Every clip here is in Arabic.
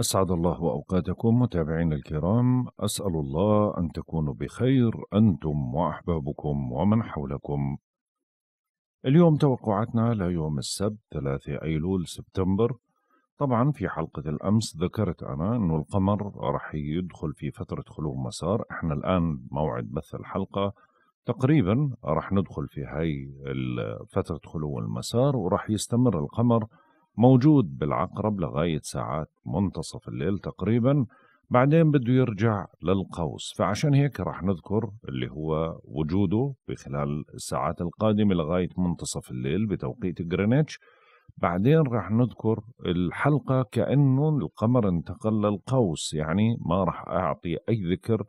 أسعد الله أوقاتكم متابعينا الكرام أسأل الله أن تكونوا بخير أنتم وأحبابكم ومن حولكم اليوم توقعاتنا ليوم السبت 3 أيلول سبتمبر طبعا في حلقة الأمس ذكرت أنا أنه القمر راح يدخل في فترة خلو مسار احنا الآن موعد بث الحلقة تقريبا راح ندخل في هاي فترة خلو المسار وراح يستمر القمر موجود بالعقرب لغاية ساعات منتصف الليل تقريبا بعدين بده يرجع للقوس فعشان هيك رح نذكر اللي هو وجوده بخلال الساعات القادمة لغاية منتصف الليل بتوقيت غرينتش بعدين رح نذكر الحلقة كأنه القمر انتقل للقوس يعني ما رح أعطي أي ذكر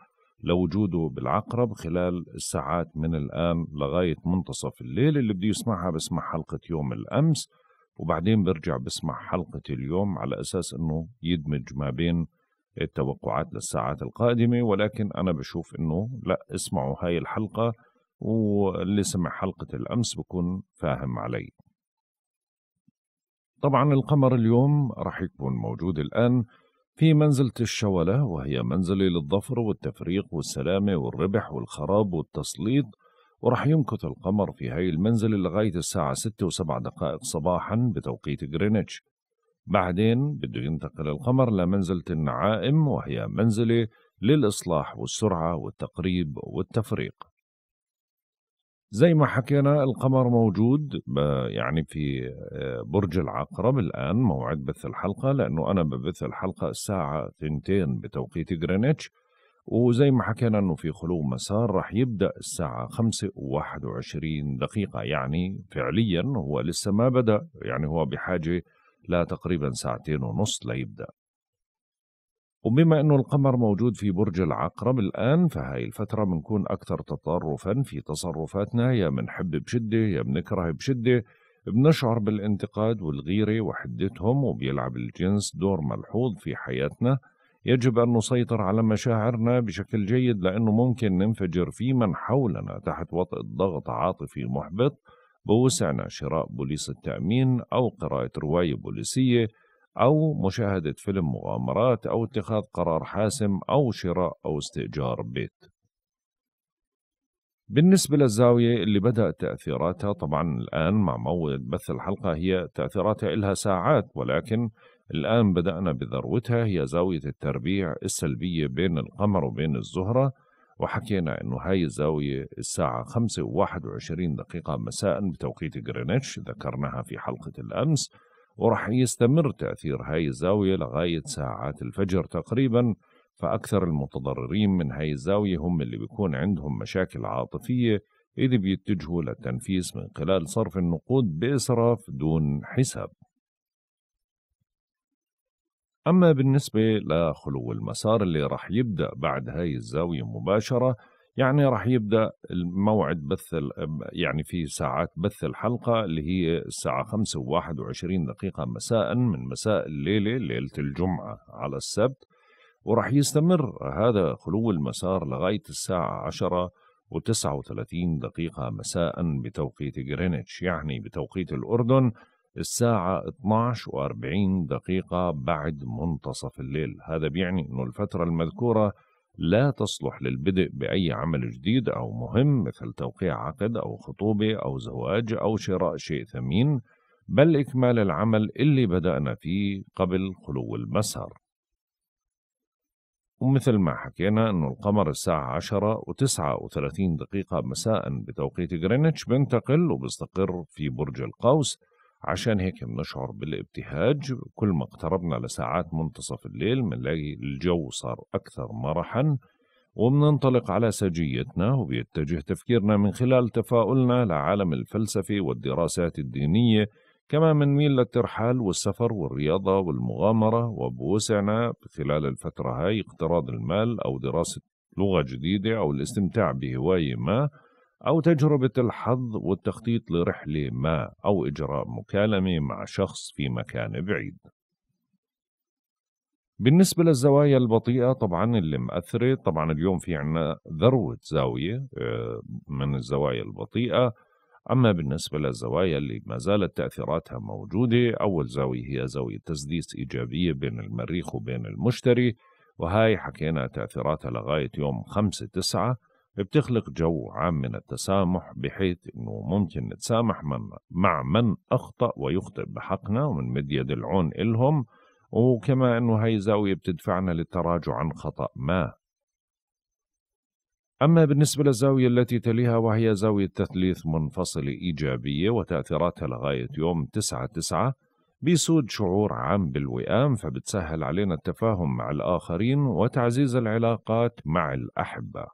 لوجوده بالعقرب خلال الساعات من الآن لغاية منتصف الليل اللي بده يسمعها بسمع حلقة يوم الأمس وبعدين برجع بسمع حلقة اليوم على أساس أنه يدمج ما بين التوقعات للساعات القادمة ولكن أنا بشوف أنه لا اسمعوا هاي الحلقة واللي سمع حلقة الأمس بكون فاهم علي طبعا القمر اليوم راح يكون موجود الآن في منزلة الشولة وهي منزلة للظفر والتفريق والسلامة والربح والخراب والتسليط وراح يمكث القمر في هاي المنزل لغاية الساعة ستة و دقائق صباحا بتوقيت غرينتش بعدين بده ينتقل القمر لمنزلة النعائم وهي منزلة للإصلاح والسرعة والتقريب والتفريق زي ما حكينا القمر موجود يعني في آه، برج العقرب الآن موعد بث الحلقة لأنه أنا ببث الحلقة الساعة 2 بتوقيت غرينتش وزي ما حكينا انه في خلو مسار راح يبدا الساعه 5 21 دقيقه يعني فعليا هو لسه ما بدا يعني هو بحاجه لتقريبا ساعتين ونص ليبدا وبما أنه القمر موجود في برج العقرب الآن فهاي الفترة بنكون أكثر تطرفا في تصرفاتنا يا بنحب بشدة يا بنكره بشدة بنشعر بالانتقاد والغيرة وحدتهم وبيلعب الجنس دور ملحوظ في حياتنا يجب أن نسيطر على مشاعرنا بشكل جيد لأنه ممكن ننفجر في من حولنا تحت وطئة ضغط عاطفي محبط بوسعنا شراء بوليس التأمين أو قراءة رواية بوليسية أو مشاهدة فيلم مغامرات أو اتخاذ قرار حاسم أو شراء أو استئجار بيت بالنسبة للزاوية اللي بدأت تأثيراتها طبعا الآن مع موعد بث الحلقة هي تأثيراتها إلها ساعات ولكن الآن بدأنا بذروتها هي زاوية التربيع السلبية بين القمر وبين الزهرة وحكينا أنه هاي الزاوية الساعة 5 و21 دقيقة مساء بتوقيت غرينتش ذكرناها في حلقة الأمس ورح يستمر تأثير هاي الزاوية لغاية ساعات الفجر تقريبا فأكثر المتضررين من هاي الزاوية هم اللي بيكون عندهم مشاكل عاطفية إذ بيتجهوا للتنفيس من خلال صرف النقود بإسراف دون حساب أما بالنسبة لخلو المسار اللي راح يبدأ بعد هاي الزاوية مباشرة يعني راح يبدأ الموعد بث يعني في ساعات بث الحلقة اللي هي الساعة 5 و21 دقيقة مساء من مساء الليلة ليلة الجمعة على السبت وراح يستمر هذا خلو المسار لغاية الساعة 10 و39 دقيقة مساء بتوقيت جرينتش يعني بتوقيت الأردن الساعة 12 و40 دقيقة بعد منتصف الليل هذا بيعني أنه الفترة المذكورة لا تصلح للبدء بأي عمل جديد أو مهم مثل توقيع عقد أو خطوبة أو زواج أو شراء شيء ثمين بل إكمال العمل اللي بدأنا فيه قبل خلو المسهر ومثل ما حكينا أنه القمر الساعة 10 و39 دقيقة مساء بتوقيت غرينتش بنتقل وبستقر في برج القوس عشان هيك بنشعر بالابتهاج كل ما اقتربنا لساعات منتصف الليل بنلاقي الجو صار أكثر مرحا وبننطلق على سجيتنا وبيتجه تفكيرنا من خلال تفاؤلنا لعالم الفلسفة والدراسات الدينية كما منميل للترحال والسفر والرياضة والمغامرة وبوسعنا خلال الفترة هاي اقتراض المال أو دراسة لغة جديدة أو الاستمتاع بهواية ما أو تجربة الحظ والتخطيط لرحلة ما أو إجراء مكالمة مع شخص في مكان بعيد بالنسبة للزوايا البطيئة طبعا اللي مأثرة طبعا اليوم في عنا ذروة زاوية آه، من الزوايا البطيئة أما بالنسبة للزوايا اللي ما زالت تأثيراتها موجودة أول زاوية هي زاوية تسديس إيجابية بين المريخ وبين المشتري وهاي حكينا تأثيراتها لغاية يوم خمسة تسعة بتخلق جو عام من التسامح بحيث انه ممكن نتسامح من مع من اخطا ويخطئ بحقنا ومن يد العون الهم وكما انه هاي زاويه بتدفعنا للتراجع عن خطا ما أما بالنسبة للزاوية التي تليها وهي زاوية تثليث منفصلة إيجابية وتأثيراتها لغاية يوم تسعة تسعة بيسود شعور عام بالوئام فبتسهل علينا التفاهم مع الآخرين وتعزيز العلاقات مع الأحبة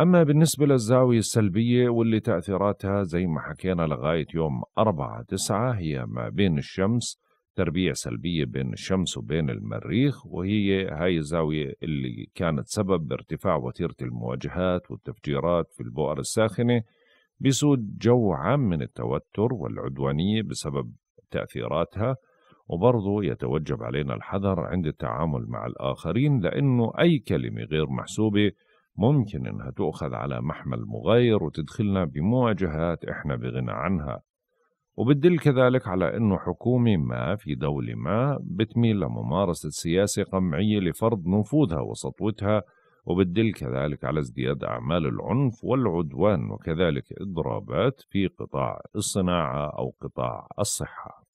أما بالنسبة للزاوية السلبية واللي تأثيراتها زي ما حكينا لغاية يوم 4 9 هي ما بين الشمس تربيع سلبية بين الشمس وبين المريخ وهي هاي الزاوية اللي كانت سبب بارتفاع وتيرة المواجهات والتفجيرات في البؤر الساخنة بيسود جو عام من التوتر والعدوانية بسبب تأثيراتها وبرضه يتوجب علينا الحذر عند التعامل مع الآخرين لأنه أي كلمة غير محسوبة ممكن إنها تؤخذ على محمل مغاير وتدخلنا بمواجهات إحنا بغنى عنها وبتدل كذلك على أنه حكومة ما في دولة ما بتميل لممارسة سياسة قمعية لفرض نفوذها وسطوتها وبتدل كذلك على ازدياد أعمال العنف والعدوان وكذلك إضرابات في قطاع الصناعة أو قطاع الصحة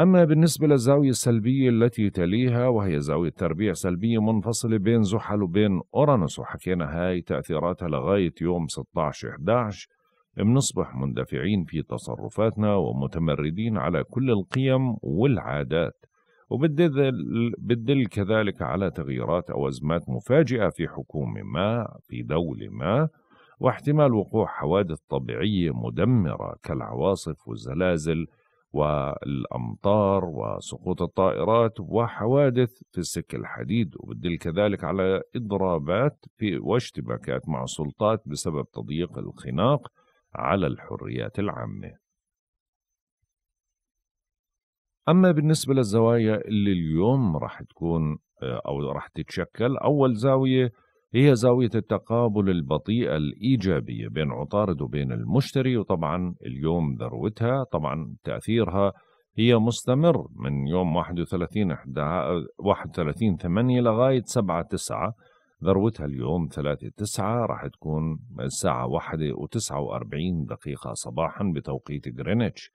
أما بالنسبة للزاوية السلبية التي تليها وهي زاوية تربيع سلبية منفصلة بين زحل وبين أورانوس وحكينا هاي تأثيراتها لغاية يوم 16/11 بنصبح مندفعين في تصرفاتنا ومتمردين على كل القيم والعادات وبتدل بتدل كذلك على تغييرات أو أزمات مفاجئة في حكومة ما في دولة ما واحتمال وقوع حوادث طبيعية مدمرة كالعواصف والزلازل والأمطار وسقوط الطائرات وحوادث في السكة الحديد وبدل كذلك على إضرابات في واشتباكات مع السلطات بسبب تضييق الخناق على الحريات العامة أما بالنسبة للزوايا اللي اليوم راح تكون آه، أو راح تتشكل أول زاوية هي زاوية التقابل البطيئة الإيجابية بين عطارد وبين المشتري وطبعا اليوم ذروتها طبعا تأثيرها هي مستمر من يوم 31 31 8 لغاية 7 9 ذروتها اليوم 3 9 راح تكون الساعة 1 و49 دقيقة صباحا بتوقيت غرينتش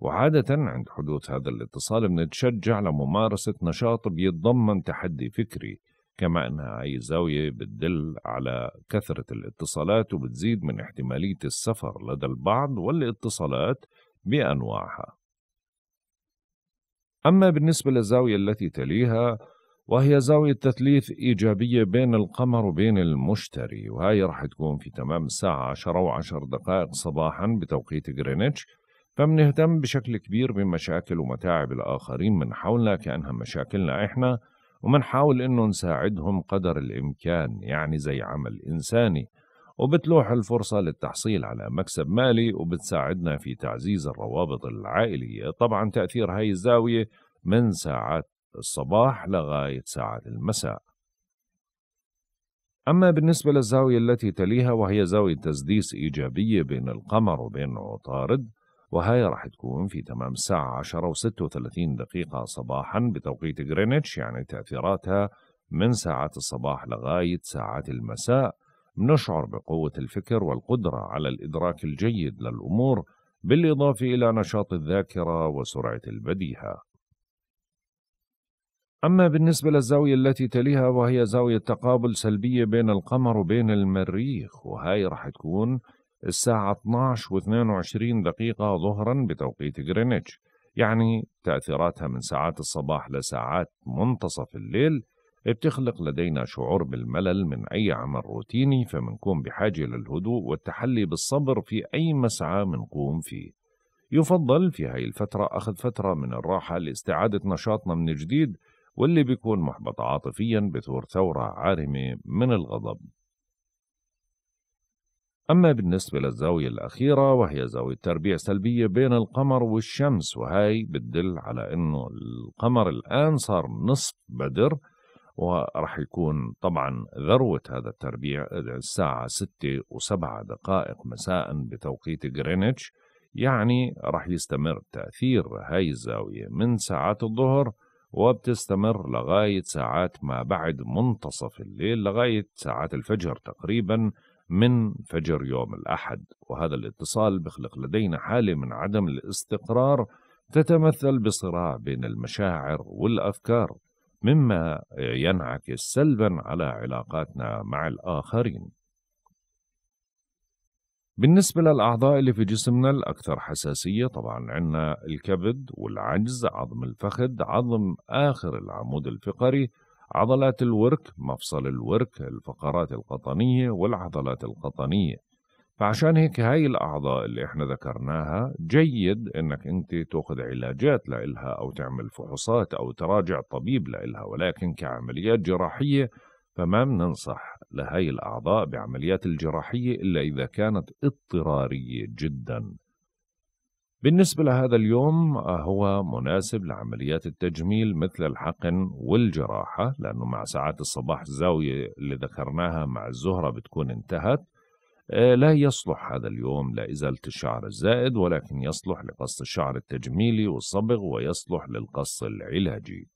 وعادة عند حدوث هذا الاتصال بنتشجع لممارسة نشاط بيتضمن تحدي فكري كما أنها أي زاوية بتدل على كثرة الاتصالات وبتزيد من احتمالية السفر لدى البعض والاتصالات بأنواعها أما بالنسبة للزاوية التي تليها وهي زاوية تثليث إيجابية بين القمر وبين المشتري وهي راح تكون في تمام الساعة 10 عشر دقائق صباحا بتوقيت غرينتش فمنهتم بشكل كبير بمشاكل ومتاعب الآخرين من حولنا كأنها مشاكلنا إحنا ومنحاول إنه نساعدهم قدر الإمكان يعني زي عمل إنساني وبتلوح الفرصة للتحصيل على مكسب مالي وبتساعدنا في تعزيز الروابط العائلية طبعا تأثير هاي الزاوية من ساعات الصباح لغاية ساعات المساء أما بالنسبة للزاوية التي تليها وهي زاوية تسديس إيجابية بين القمر وبين عطارد وهاي راح تكون في تمام الساعة 10 و36 دقيقة صباحا بتوقيت غرينتش يعني تأثيراتها من ساعات الصباح لغاية ساعات المساء نشعر بقوة الفكر والقدرة على الإدراك الجيد للأمور بالإضافة إلى نشاط الذاكرة وسرعة البديهة أما بالنسبة للزاوية التي تليها وهي زاوية تقابل سلبية بين القمر وبين المريخ وهاي رح تكون الساعة 12 و22 دقيقة ظهرا بتوقيت غرينتش يعني تأثيراتها من ساعات الصباح لساعات منتصف الليل بتخلق لدينا شعور بالملل من أي عمل روتيني فمنكون بحاجة للهدوء والتحلي بالصبر في أي مسعى منقوم فيه يفضل في هاي الفترة أخذ فترة من الراحة لاستعادة نشاطنا من جديد واللي بيكون محبط عاطفيا بثور ثورة عارمة من الغضب أما بالنسبة للزاوية الأخيرة وهي زاوية تربيع سلبية بين القمر والشمس وهي بتدل على أنه القمر الآن صار نصف بدر ورح يكون طبعا ذروة هذا التربيع الساعة 6 و7 دقائق مساء بتوقيت غرينتش يعني رح يستمر تأثير هاي الزاوية من ساعات الظهر وبتستمر لغاية ساعات ما بعد منتصف الليل لغاية ساعات الفجر تقريباً من فجر يوم الأحد وهذا الاتصال بخلق لدينا حالة من عدم الاستقرار تتمثل بصراع بين المشاعر والأفكار مما ينعكس سلبا على علاقاتنا مع الآخرين بالنسبة للأعضاء اللي في جسمنا الأكثر حساسية طبعا عندنا الكبد والعجز عظم الفخذ عظم آخر العمود الفقري عضلات الورك مفصل الورك الفقرات القطنية والعضلات القطنية فعشان هيك هاي الأعضاء اللي احنا ذكرناها جيد انك انت تاخذ علاجات لإلها او تعمل فحوصات او تراجع طبيب لإلها ولكن كعمليات جراحية فما بننصح لهي الأعضاء بعمليات الجراحية إلا إذا كانت اضطرارية جداً بالنسبة لهذا اليوم آه، هو مناسب لعمليات التجميل مثل الحقن والجراحة لأنه مع ساعات الصباح الزاوية اللي ذكرناها مع الزهرة بتكون انتهت آه، لا يصلح هذا اليوم لإزالة الشعر الزائد ولكن يصلح لقص الشعر التجميلي والصبغ ويصلح للقص العلاجي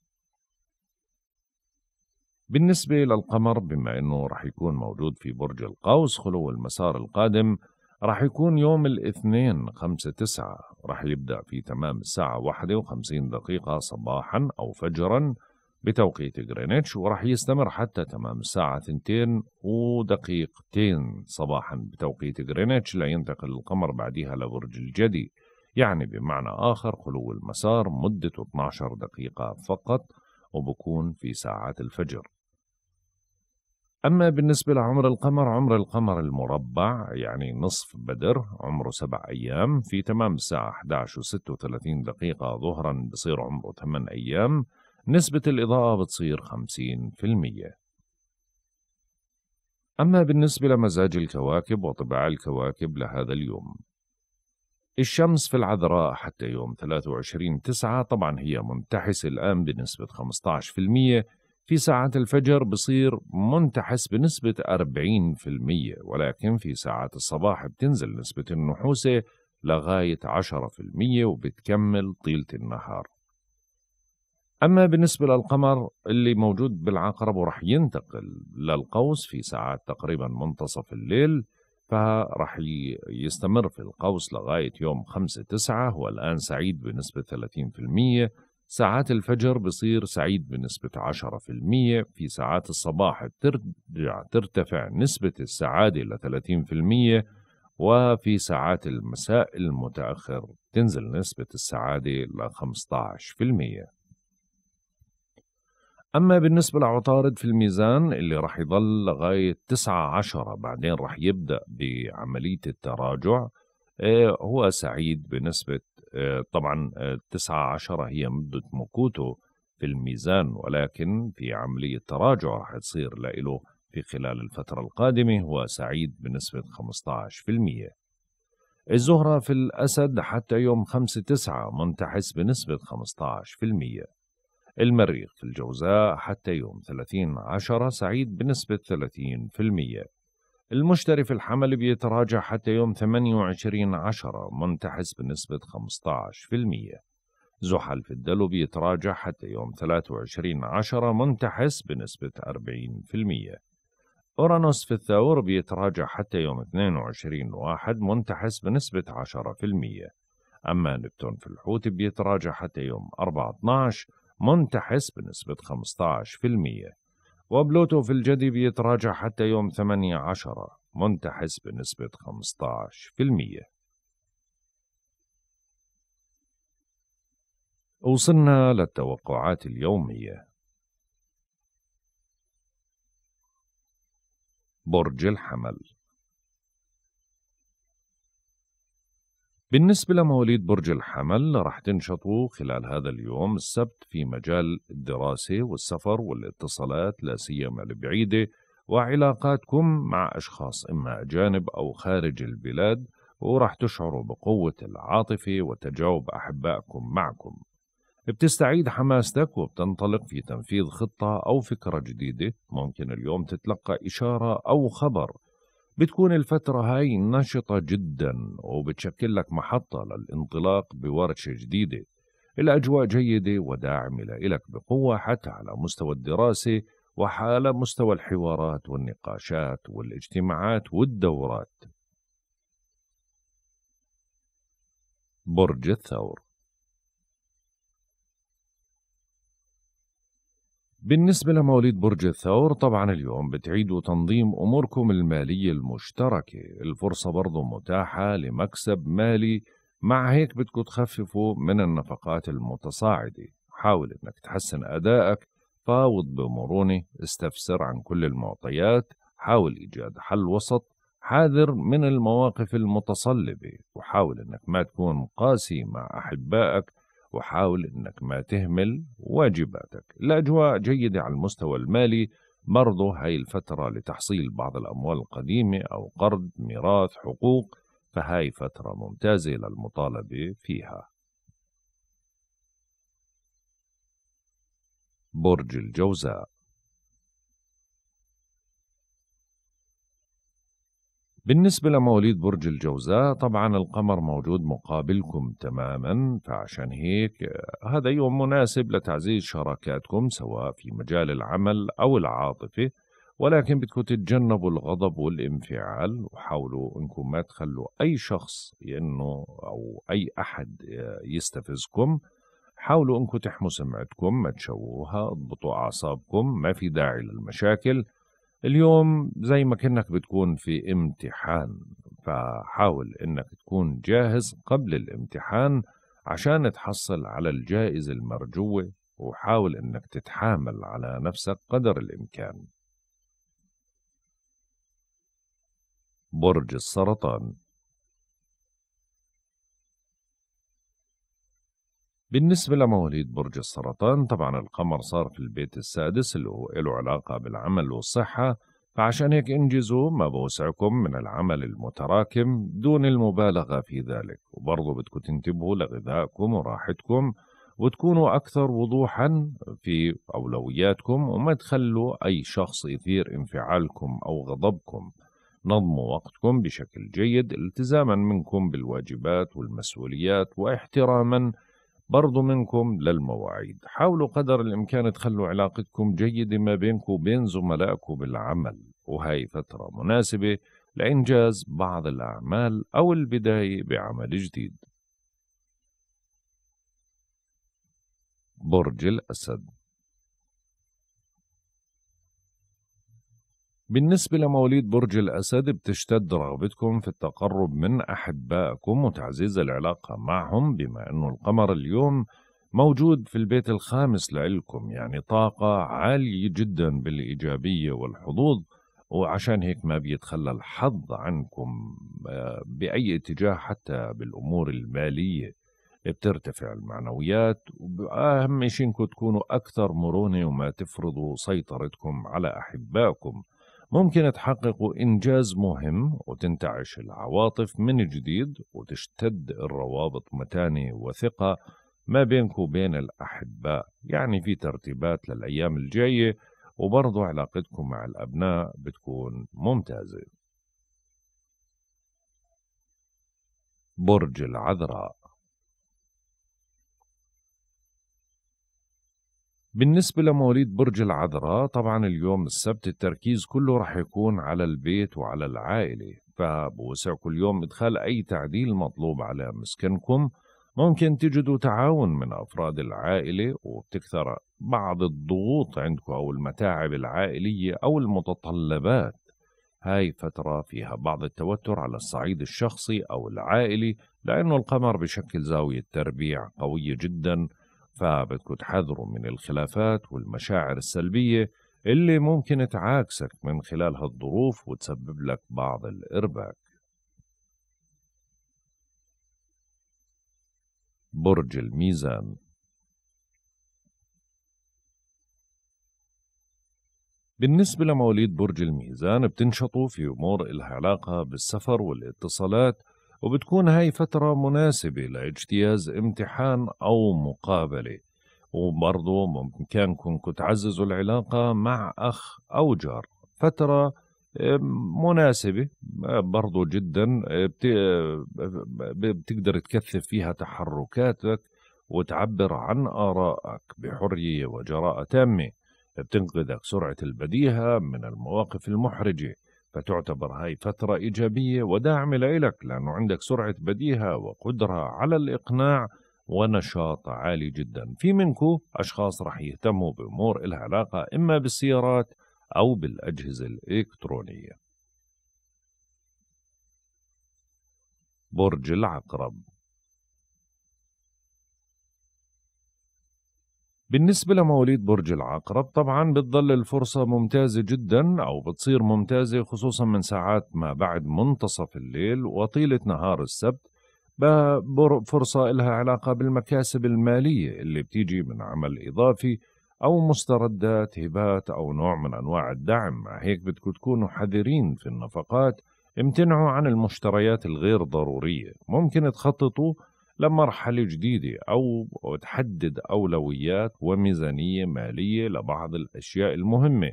بالنسبة للقمر بما أنه رح يكون موجود في برج القوس خلو المسار القادم راح يكون يوم الاثنين خمسة تسعة راح يبدأ في تمام الساعة واحدة وخمسين دقيقة صباحا أو فجرا بتوقيت غرينتش وراح يستمر حتى تمام الساعة ثنتين ودقيقتين صباحا بتوقيت غرينتش لينتقل القمر بعدها لبرج الجدي يعني بمعنى آخر خلو المسار مدته 12 دقيقة فقط وبكون في ساعات الفجر أما بالنسبة لعمر القمر عمر القمر المربع يعني نصف بدر عمره سبع أيام في تمام الساعة 11 و 36 دقيقة ظهرا بصير عمره 8 أيام نسبة الإضاءة بتصير 50% أما بالنسبة لمزاج الكواكب وطباع الكواكب لهذا اليوم الشمس في العذراء حتى يوم 23 تسعة طبعا هي منتحسة الآن بنسبة في ساعات الفجر بصير منتحس بنسبة 40% ولكن في ساعات الصباح بتنزل نسبة النحوسة لغاية 10% وبتكمل طيلة النهار أما بالنسبة للقمر اللي موجود بالعقرب ورح ينتقل للقوس في ساعات تقريبا منتصف الليل فرح يستمر في القوس لغاية يوم 5 9 هو الآن سعيد بنسبة 30% ساعات الفجر بصير سعيد بنسبة 10% في ساعات الصباح ترجع ترتفع نسبة السعادة ل 30% وفي ساعات المساء المتأخر تنزل نسبة السعادة ل 15% أما بالنسبة لعطارد في الميزان اللي رح يضل لغاية 19 بعدين رح يبدأ بعملية التراجع آه، هو سعيد بنسبة آه، طبعا آه، تسعة عشرة هي مدة موكوتو في الميزان ولكن في عملية تراجع راح تصير لإله في خلال الفترة القادمة هو سعيد بنسبة 15% الزهرة في الأسد حتى يوم 5 9 منتحس بنسبة 15% المريخ في الجوزاء حتى يوم 30 10 سعيد بنسبة 30% المشتري في الحمل بيتراجع حتى يوم 28 عشرة منتحس بنسبة 15% زحل في الدلو بيتراجع حتى يوم 23 عشرة منتحس بنسبة 40% أورانوس في الثور بيتراجع حتى يوم 22 واحد منتحس بنسبة 10% أما نبتون في الحوت بيتراجع حتى يوم 4 12 منتحس بنسبة 15% وبلوتو في الجدي بيتراجع حتى يوم 8 عشرة منتحس بنسبة 15% وصلنا للتوقعات اليومية برج الحمل بالنسبة لمواليد برج الحمل رح تنشطوا خلال هذا اليوم السبت في مجال الدراسة والسفر والاتصالات لا سيما البعيدة وعلاقاتكم مع أشخاص إما أجانب أو خارج البلاد ورح تشعروا بقوة العاطفة وتجاوب أحبائكم معكم بتستعيد حماستك وبتنطلق في تنفيذ خطة أو فكرة جديدة ممكن اليوم تتلقى إشارة أو خبر بتكون الفترة هاي نشطة جدا وبتشكل لك محطة للانطلاق بورشة جديدة الأجواء جيدة وداعمة لك بقوة حتى على مستوى الدراسة وعلى مستوى الحوارات والنقاشات والاجتماعات والدورات برج الثور بالنسبة لمواليد برج الثور طبعا اليوم بتعيدوا تنظيم أموركم المالية المشتركة الفرصة برضو متاحة لمكسب مالي مع هيك بدكم تخففوا من النفقات المتصاعدة حاول انك تحسن أدائك فاوض بمرونة استفسر عن كل المعطيات حاول إيجاد حل وسط حاذر من المواقف المتصلبة وحاول انك ما تكون قاسي مع أحبائك وحاول أنك ما تهمل واجباتك الأجواء جيدة على المستوى المالي برضو هاي الفترة لتحصيل بعض الأموال القديمة أو قرض ميراث حقوق فهاي فترة ممتازة للمطالبة فيها برج الجوزاء بالنسبة لمواليد برج الجوزاء طبعا القمر موجود مقابلكم تماما فعشان هيك آه، هذا يوم مناسب لتعزيز شراكاتكم سواء في مجال العمل أو العاطفة ولكن بدكم تتجنبوا الغضب والانفعال وحاولوا انكم ما تخلوا اي شخص انه او اي احد آه، يستفزكم حاولوا انكم تحموا سمعتكم ما تشوهوها اضبطوا اعصابكم ما في داعي للمشاكل اليوم زي ما كأنك بتكون في امتحان فحاول إنك تكون جاهز قبل الامتحان عشان تحصل على الجائزة المرجوة وحاول إنك تتحامل على نفسك قدر الإمكان برج السرطان بالنسبة لمواليد برج السرطان طبعا القمر صار في البيت السادس اللي هو له علاقة بالعمل والصحة فعشان هيك انجزوا ما بوسعكم من العمل المتراكم دون المبالغة في ذلك وبرضه بدكم تنتبهوا لغذائكم وراحتكم وتكونوا أكثر وضوحا في أولوياتكم وما تخلوا أي شخص يثير انفعالكم أو غضبكم نظموا وقتكم بشكل جيد التزاما منكم بالواجبات والمسؤوليات واحتراما برضو منكم للمواعيد حاولوا قدر الإمكان تخلوا علاقتكم جيدة ما بينكم وبين زملائكم بالعمل وهي فترة مناسبة لإنجاز بعض الأعمال أو البداية بعمل جديد برج الأسد بالنسبة لمواليد برج الأسد بتشتد رغبتكم في التقرب من أحبائكم وتعزيز العلاقة معهم بما أنه القمر اليوم موجود في البيت الخامس لإلكم يعني طاقة عالية جدا بالإيجابية والحظوظ وعشان هيك ما بيتخلى الحظ عنكم آه، بأي اتجاه حتى بالأمور المالية بترتفع المعنويات وأهم شيء انكم تكونوا أكثر مرونة وما تفرضوا سيطرتكم على أحبائكم ممكن تحققوا إنجاز مهم وتنتعش العواطف من جديد وتشتد الروابط متانة وثقة ما بينك وبين الأحباء يعني في ترتيبات للأيام الجاية وبرضو علاقتكم مع الأبناء بتكون ممتازة برج العذراء بالنسبة لمواليد برج العذراء طبعا اليوم السبت التركيز كله رح يكون على البيت وعلى العائلة كل اليوم إدخال أي تعديل مطلوب على مسكنكم ممكن تجدوا تعاون من أفراد العائلة وبتكثر بعض الضغوط عندكم أو المتاعب العائلية أو المتطلبات هاي فترة فيها بعض التوتر على الصعيد الشخصي أو العائلي لأنه القمر بشكل زاوية تربيع قوية جداً فبدكم تحذروا من الخلافات والمشاعر السلبية اللي ممكن تعاكسك من خلال هالظروف وتسبب لك بعض الإرباك برج الميزان بالنسبة لمواليد برج الميزان بتنشطوا في أمور إلها علاقة بالسفر والاتصالات وبتكون هاي فترة مناسبة لاجتياز امتحان أو مقابلة وبرضه بإمكانكم تعززوا العلاقة مع أخ أو جار فترة مناسبة آه، برضو جدا آه، آه، بتقدر تكثف فيها تحركاتك وتعبر عن آرائك بحرية وجراءة تامة بتنقذك سرعة البديهة من المواقف المحرجة فتعتبر هاي فترة إيجابية وداعمة لإلك لأنه عندك سرعة بديهة وقدرة على الإقناع ونشاط عالي جدا في منكو أشخاص رح يهتموا بأمور إلها علاقة إما بالسيارات أو بالأجهزة الإلكترونية برج العقرب بالنسبة لمواليد برج العقرب طبعا بتظل الفرصة ممتازة جدا أو بتصير ممتازة خصوصا من ساعات ما بعد منتصف الليل وطيلة نهار السبت فرصة لها علاقة بالمكاسب المالية اللي بتيجي من عمل إضافي أو مستردات هبات أو نوع من أنواع الدعم مع هيك بدكم تكونوا حذرين في النفقات امتنعوا عن المشتريات الغير ضرورية ممكن تخططوا لمرحلة جديدة أو تحدد أولويات وميزانية مالية لبعض الأشياء المهمة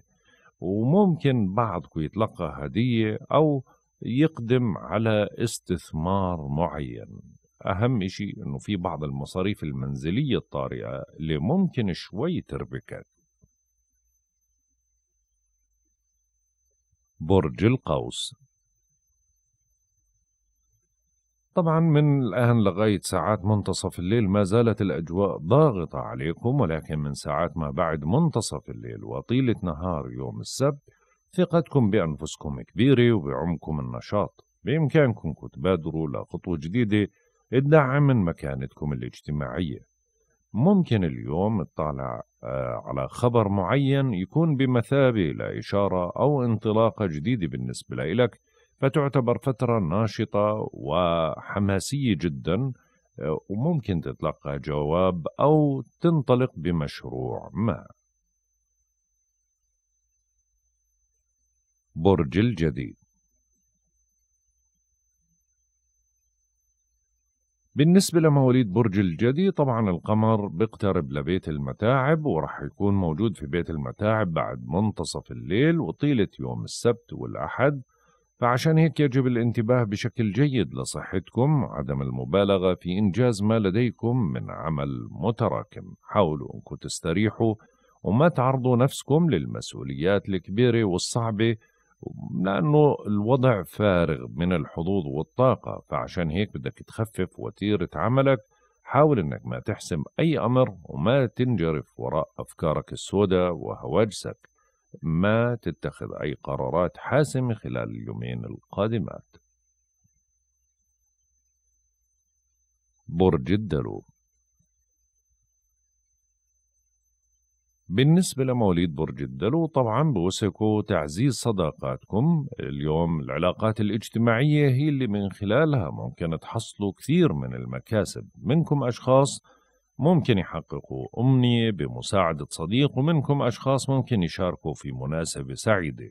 وممكن بعضكم يتلقى هدية أو يقدم على استثمار معين أهم إشي أنه في بعض المصاريف المنزلية الطارئة اللي ممكن شوي تربكك برج القوس طبعا من الآن لغاية ساعات منتصف الليل ما زالت الأجواء ضاغطة عليكم ولكن من ساعات ما بعد منتصف الليل وطيلة نهار يوم السبت ثقتكم بأنفسكم كبيرة وبعمكم النشاط بإمكانكم تبادروا لخطوة جديدة تدعم من مكانتكم الاجتماعية ممكن اليوم تطالع آه، على خبر معين يكون بمثابة لإشارة أو انطلاقة جديدة بالنسبة لك فتعتبر فترة ناشطة وحماسية جدا آه، وممكن تتلقى جواب أو تنطلق بمشروع ما برج الجديد بالنسبة لمواليد برج الجدي طبعا القمر بيقترب لبيت المتاعب ورح يكون موجود في بيت المتاعب بعد منتصف الليل وطيلة يوم السبت والأحد فعشان هيك يجب الانتباه بشكل جيد لصحتكم وعدم المبالغة في إنجاز ما لديكم من عمل متراكم حاولوا أنكم تستريحوا وما تعرضوا نفسكم للمسؤوليات الكبيرة والصعبة لأنه الوضع فارغ من الحظوظ والطاقة فعشان هيك بدك تخفف وتيرة عملك حاول أنك ما تحسم أي أمر وما تنجرف وراء أفكارك السوداء وهواجسك ما تتخذ أي قرارات حاسمة خلال اليومين القادمات برج الدلو بالنسبة لمواليد برج الدلو طبعا بوسعكم تعزيز صداقاتكم اليوم العلاقات الاجتماعية هي اللي من خلالها ممكن تحصلوا كثير من المكاسب منكم أشخاص ممكن يحققوا أمنية بمساعدة صديق ومنكم أشخاص ممكن يشاركوا في مناسبة سعيدة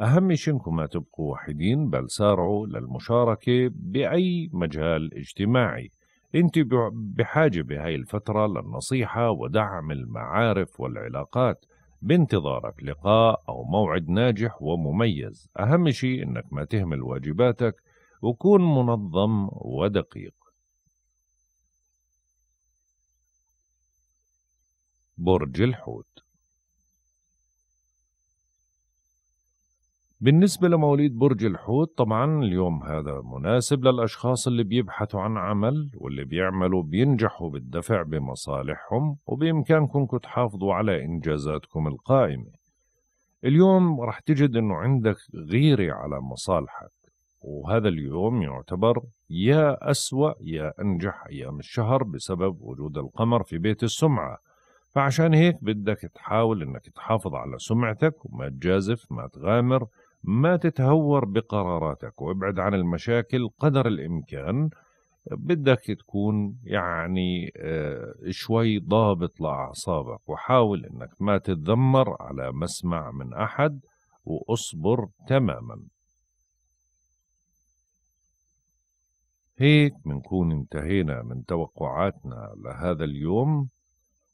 أهم شيء إنكم ما تبقوا وحيدين بل سارعوا للمشاركة بأي مجال اجتماعي أنت بحاجة بهاي الفترة للنصيحة ودعم المعارف والعلاقات بانتظارك لقاء أو موعد ناجح ومميز أهم شيء أنك ما تهمل واجباتك وكون منظم ودقيق برج الحوت بالنسبة لمواليد برج الحوت طبعا اليوم هذا مناسب للأشخاص اللي بيبحثوا عن عمل واللي بيعملوا بينجحوا بالدفع بمصالحهم وبإمكانكم تحافظوا على إنجازاتكم القائمة اليوم رح تجد أنه عندك غيرة على مصالحك وهذا اليوم يعتبر يا أسوأ يا أنجح أيام الشهر بسبب وجود القمر في بيت السمعة فعشان هيك بدك تحاول انك تحافظ على سمعتك وما تجازف ما تغامر ما تتهور بقراراتك وابعد عن المشاكل قدر الامكان بدك تكون يعني آه، شوي ضابط لاعصابك وحاول انك ما تتذمر على مسمع من احد واصبر تماما هيك منكون انتهينا من توقعاتنا لهذا اليوم